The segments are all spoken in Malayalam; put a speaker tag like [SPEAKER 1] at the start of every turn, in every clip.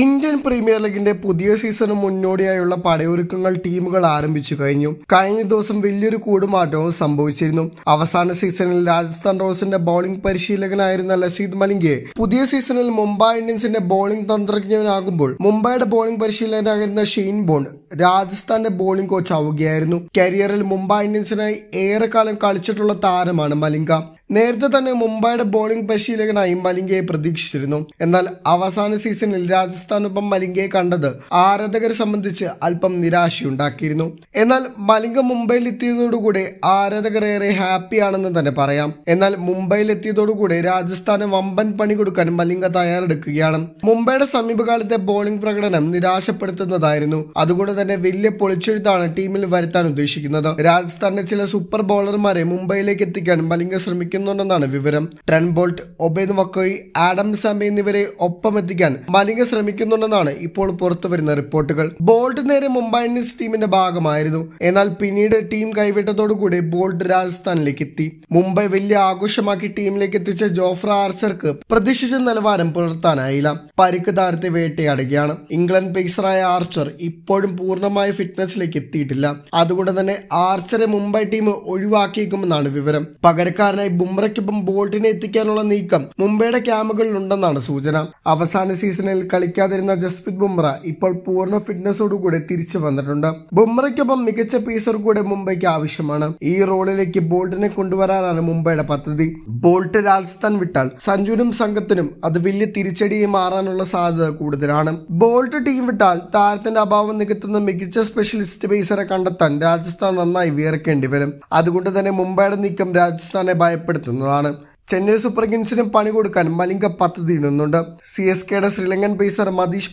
[SPEAKER 1] ഇന്ത്യൻ പ്രീമിയർ ലീഗിന്റെ പുതിയ സീസണ് മുന്നോടിയായുള്ള പടയൊരുക്കങ്ങൾ ടീമുകൾ ആരംഭിച്ചു കഴിഞ്ഞു കഴിഞ്ഞ ദിവസം വലിയൊരു കൂടുമാറ്റവും സംഭവിച്ചിരുന്നു അവസാന സീസണിൽ രാജസ്ഥാൻ റോയൽസിന്റെ ബൌളിംഗ് പരിശീലകനായിരുന്ന ലസീദ് മലിംഗെ പുതിയ സീസണിൽ മുംബൈ ഇന്ത്യൻസിന്റെ ബോളിംഗ് തന്ത്രജ്ഞനാകുമ്പോൾ മുംബൈയുടെ ബോളിംഗ് പരിശീലകനായിരുന്ന ഷെയ്ൻ ബോണ്ട് രാജസ്ഥാന്റെ ബോളിംഗ് കോച്ച് ആവുകയായിരുന്നു കരിയറിൽ മുംബൈ ഇന്ത്യൻസിനായി ഏറെക്കാലം കളിച്ചിട്ടുള്ള താരമാണ് മലിംഗ നേരത്തെ തന്നെ മുംബൈയുടെ ബോളിംഗ് പരിശീലകനായി മലിംഗയെ പ്രതീക്ഷിച്ചിരുന്നു എന്നാൽ അവസാന സീസണിൽ രാജസ്ഥാനൊപ്പം മലിംഗയെ കണ്ടത് ആരാധകരെ സംബന്ധിച്ച് അല്പം നിരാശയുണ്ടാക്കിയിരുന്നു എന്നാൽ മലിംഗ മുംബൈയിൽ ആരാധകർ ഏറെ ഹാപ്പിയാണെന്ന് തന്നെ പറയാം എന്നാൽ മുംബൈയിൽ എത്തിയതോടുകൂടെ രാജസ്ഥാന് വമ്പൻ പണി കൊടുക്കാൻ മലിംഗ തയ്യാറെടുക്കുകയാണ് മുംബൈയുടെ സമീപകാലത്തെ ബോളിംഗ് പ്രകടനം നിരാശപ്പെടുത്തുന്നതായിരുന്നു അതുകൊണ്ട് തന്നെ വലിയ പൊളിച്ചെഴുത്താണ് ടീമിൽ വരുത്താൻ ഉദ്ദേശിക്കുന്നത് രാജസ്ഥാന്റെ ചില സൂപ്പർ ബോളർമാരെ മുംബൈയിലേക്ക് എത്തിക്കാൻ മലിംഗ ശ്രമിക്കും ശ്രമിക്കുന്നുണ്ടെന്നാണ് വിവരം ട്രെൻബോൾട്ട് ഒബേദ് മക്കോയി ആഡം സമി എന്നിവരെ ഒപ്പമെത്തിക്കാൻ മലിംഗ ശ്രമിക്കുന്നുണ്ടെന്നാണ് ഇപ്പോൾ പുറത്തുവരുന്ന റിപ്പോർട്ടുകൾ ബോൾട്ട് നേരെ മുംബൈ ഇന്ത്യൻസ് ടീമിന്റെ ഭാഗമായിരുന്നു എന്നാൽ പിന്നീട് ടീം കൈവിട്ടതോടുകൂടി ബോൾട്ട് രാജസ്ഥാനിലേക്ക് എത്തി മുംബൈ വലിയ ആഘോഷമാക്കി ടീമിലേക്ക് എത്തിച്ച ജോഫ്ര ആർച്ചർക്ക് പ്രതീക്ഷിച്ച നിലവാരം പുലർത്താനായില്ല പരിക്ക് താരത്തെ വേട്ടയാടുകയാണ് ഇംഗ്ലണ്ട് പേസറായ ആർച്ചർ ഇപ്പോഴും പൂർണ്ണമായ ഫിറ്റ്നസിലേക്ക് എത്തിയിട്ടില്ല അതുകൊണ്ട് തന്നെ ആർച്ചറെ മുംബൈ ടീം ഒഴിവാക്കിയേക്കുമെന്നാണ് വിവരം പകരക്കാരനായി ബുംറയ്ക്കൊപ്പം ബോൾട്ടിനെ എത്തിക്കാനുള്ള നീക്കം മുംബൈയുടെ ഉണ്ടെന്നാണ് സൂചന അവസാന സീസണിൽ കളിക്കാതിരുന്ന ജസ്പ്രീത് ബുംറ ഇപ്പോൾ പൂർണ്ണ ഫിറ്റ്നസോടുകൂടെ തിരിച്ചു വന്നിട്ടുണ്ട് ബുംറയ്ക്കൊപ്പം മികച്ച പീസർ കൂടെ മുംബൈക്ക് ആവശ്യമാണ് ഈ റോളിലേക്ക് ബോൾട്ടിനെ കൊണ്ടുവരാനാണ് മുംബൈയുടെ പദ്ധതി ബോൾട്ട് രാജസ്ഥാൻ വിട്ടാൽ സഞ്ജുനും സംഘത്തിനും അത് വലിയ തിരിച്ചടിയായി മാറാനുള്ള സാധ്യത കൂടുതലാണ് ബോൾട്ട് ടീം വിട്ടാൽ താരത്തിന്റെ അഭാവം നികത്തുന്ന മികച്ച സ്പെഷ്യലിസ്റ്റ് പേസറെ കണ്ടെത്താൻ രാജസ്ഥാൻ നന്നായി വിയർക്കേണ്ടി വരും അതുകൊണ്ട് തന്നെ മുംബൈയുടെ നീക്കം രാജസ്ഥാനെ ഭയപ്പെടും പരിചയപ്പെടുത്തുന്നതാണ് ചെന്നൈ സൂപ്പർ കിങ്സിന് പണി കൊടുക്കാൻ മലിംഗ പദ്ധതി ഇടുന്നുണ്ട് സി എസ് കെയുടെ ശ്രീലങ്കൻ പേസർ മതീഷ്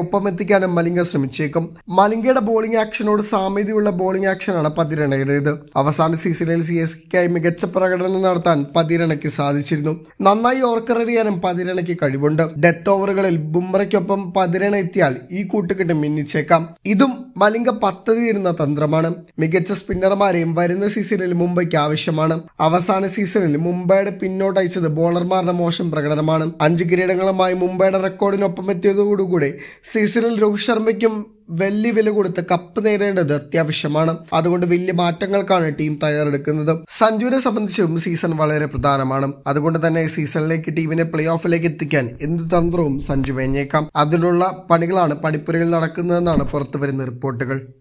[SPEAKER 1] ഒപ്പം എത്തിക്കാനും മലിംഗ ശ്രമിച്ചേക്കും മലിംഗയുടെ ബോളിംഗ് ആക്ഷനോട് സാമ്യതയുള്ള ബോളിംഗ് ആക്ഷനാണ് പതിരണയുടേത് അവസാന സീസണിൽ സി എസ് കെക്കായി മികച്ച പ്രകടനം നടത്താൻ പതിരണയ്ക്ക് സാധിച്ചിരുന്നു നന്നായി ഓർക്കറിയാനും പതിരണയ്ക്ക് കഴിവുണ്ട് ഡെത്ത് ഓവറുകളിൽ ബുംറയ്ക്കൊപ്പം പതിരണ എത്തിയാൽ ഈ കൂട്ടുകെട്ട് മിന്നിച്ചേക്കാം ഇതും മലിംഗ പദ്ധതി ഇരുന്ന തന്ത്രമാണ് മികച്ച സ്പിന്നർമാരെയും വരുന്ന സീസണിൽ മുംബൈക്ക് ആവശ്യമാണ് അവസാന സീസണിൽ മുംബൈയുടെ പിന്നോട്ടയച്ചത് ബോളർമാരുടെ മോശം പ്രകടനമാണ് അഞ്ച് കിരീടങ്ങളുമായി മുംബൈയുടെ റെക്കോർഡിനൊപ്പം എത്തിയതോടുകൂടി സീസണിൽ രോഹിത് ശർമ്മയ്ക്കും വലിയ വില കൊടുത്ത് കപ്പ് നേടേണ്ടത് അത്യാവശ്യമാണ് അതുകൊണ്ട് വലിയ മാറ്റങ്ങൾക്കാണ് ടീം തയ്യാറെടുക്കുന്നത് സഞ്ജുവിനെ സംബന്ധിച്ചും സീസൺ വളരെ പ്രധാനമാണ് അതുകൊണ്ട് തന്നെ സീസണിലേക്ക് ടീമിനെ പ്ലേ ഓഫിലേക്ക് എത്തിക്കാൻ എന്ത് തന്ത്രവും സഞ്ജു വേഞ്ഞേക്കാം അതിനുള്ള പണികളാണ് പണിപ്പുരയിൽ നടക്കുന്നതെന്നാണ് വരുന്ന റിപ്പോർട്ടുകൾ